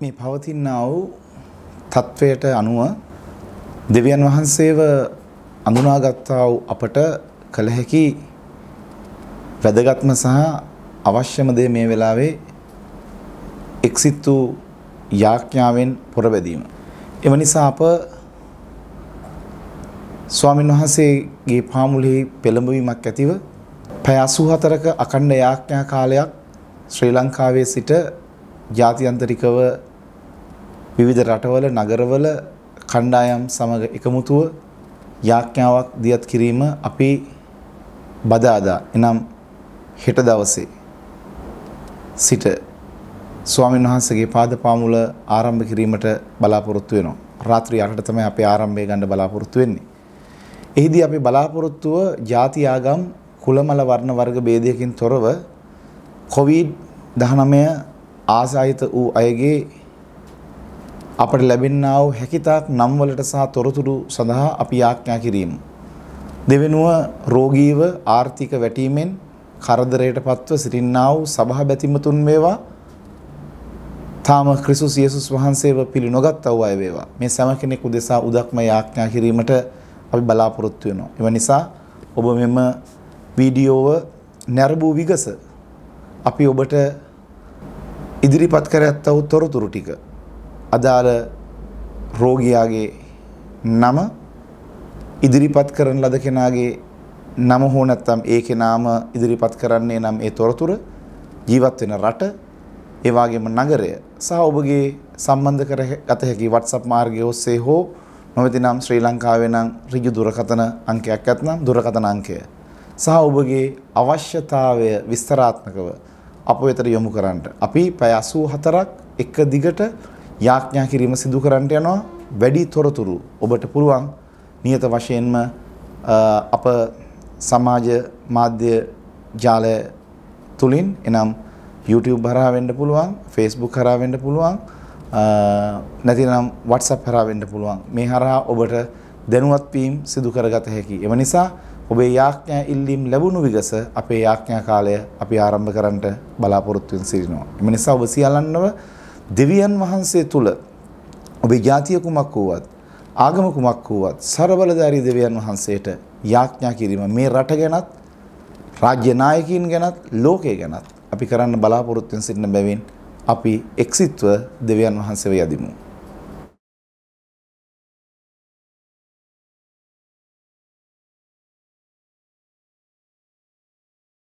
මේ පවතිනා වූ තත්වයට අනුව දෙවියන් වහන්සේව අඳුනාගත්තා වූ අපට කළ හැකි වැදගත්ම සහ අවශ්‍යම දේ මේ වෙලාවේ එක්සිත් වූ යාඥාවෙන් පොරබැදීම. එම නිසා අප ස්වාමීන් වහන්සේගේ පාමුලෙහි පෙළඹවීමක් ඇතිව පැය 84ක අඛණ්ඩ යාඥා කාලයක් ශ්‍රී ලංකාවේ සිට ජාත්‍යන්තරිකව විවිධ රටවල නගරවල කණ්ඩායම් සමග එකමුතුව යාඥාවක් දියත් කිරීම අපි බදාදා එනම් හෙට දවසේ සිට ස්වාමීන් වහන්සේගේ පාද පාමුල ආරම්භ කිරීමට බලාපොරොත්තු වෙනවා. රාත්‍රී 8ට තමයි අපි ආරම්භය ගන්න බලාපොරොත්තු වෙන්නේ. එහිදී අපි බලාපොරොත්තුව ಜಾති ආගම් කුලමල වර්ණ වර්ග ભેදයකින් තොරව COVID-19 ආසායිත වූ අයගේ අපට ලැබෙන්නා වූ හැකියතාක් නම් වලට සහ තොරතුරු සඳහා අපි යාඥා කිරීම. දෙවෙනුව රෝගීව ආර්ථික වැටීමෙන් කරදරයටපත්ව සිටින්නා වූ සභා බැතිමතුන් වේවා. තාම ක්‍රිස්තුස් යේසුස් වහන්සේව පිළිනොගත් අය වේවා. මේ සෑම කෙනෙකු දෙසා උදක්ම යාඥා කිරීමට අපි බලාපොරොත්තු වෙනවා. ඒ නිසා ඔබ මෙම වීඩියෝව නැරඹූ විගස අපි ඔබට ඉදිරිපත් කර ඇත්තවූ තොරතුරු ටික අදාළ රෝගියාගේ නම ඉදිරිපත් කරන ලද කෙනාගේ නම හෝ නැත්නම් ඒ කෙනාම ඉදිරිපත් කරන්නේ නම් ඒ තොරතුරු ජීවත් වෙන රට ඒ වගේම නගරය සහ ඔබගේ සම්බන්ධ කරගත හැකි WhatsApp මාර්ගය ඔස්සේ හෝ නොවේතිනම් ශ්‍රී ලංකාවේ නම් ඍජු දුරකථන අංකයක් ඇතනම් දුරකථන අංකය සහ ඔබගේ අවශ්‍යතාවය විස්තරාත්මකව අප වෙතට යොමු කරන්නට අපි පැය 84ක් එක දිගට යාඥා කිරීම සිදු කරන්නට යනවා වැඩි තොරතුරු ඔබට පුළුවන් නියත වශයෙන්ම අප සමාජ මාධ්‍ය ජාලය තුලින් එනම් YouTube හරහා වෙන්න පුළුවන් Facebook හරහා වෙන්න පුළුවන් නැතිනම් WhatsApp හරහා වෙන්න පුළුවන් මේ හරහා ඔබට දැනුවත් වීම සිදු කරගත හැකි. එම නිසා ඔබේ යාඥා ඉල්ලීම් ලැබුණු විගස අපේ යාඥා කාලය අපි ආරම්භ කරන්නට බලාපොරොත්තු වෙන සිටිනවා. එම නිසා ඔබ සියල්ලන්ව දෙවියන් වහන්සේ තුල ඔබේ ජාතිය කුමක් වුවත් ආගම කුමක් වුවත් සරබලධාරී දෙවියන් වහන්සේට යාඥා කිරීම මේ රට ගැනත් රාජ්‍ය නායකයින් ගැනත් ලෝකය ගැනත් අපි කරන්න බලාපොරොත්තුෙන් සිටින බැවින් අපි එක්සිත්ව දෙවියන් වහන්සේව යදිමු